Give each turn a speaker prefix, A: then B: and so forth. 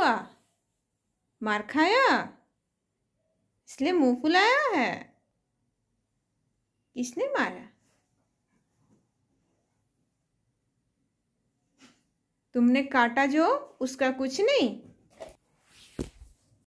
A: हुआ मार खाया इसलिए मुंह फुलाया है किसने मारा तुमने काटा जो उसका कुछ नहीं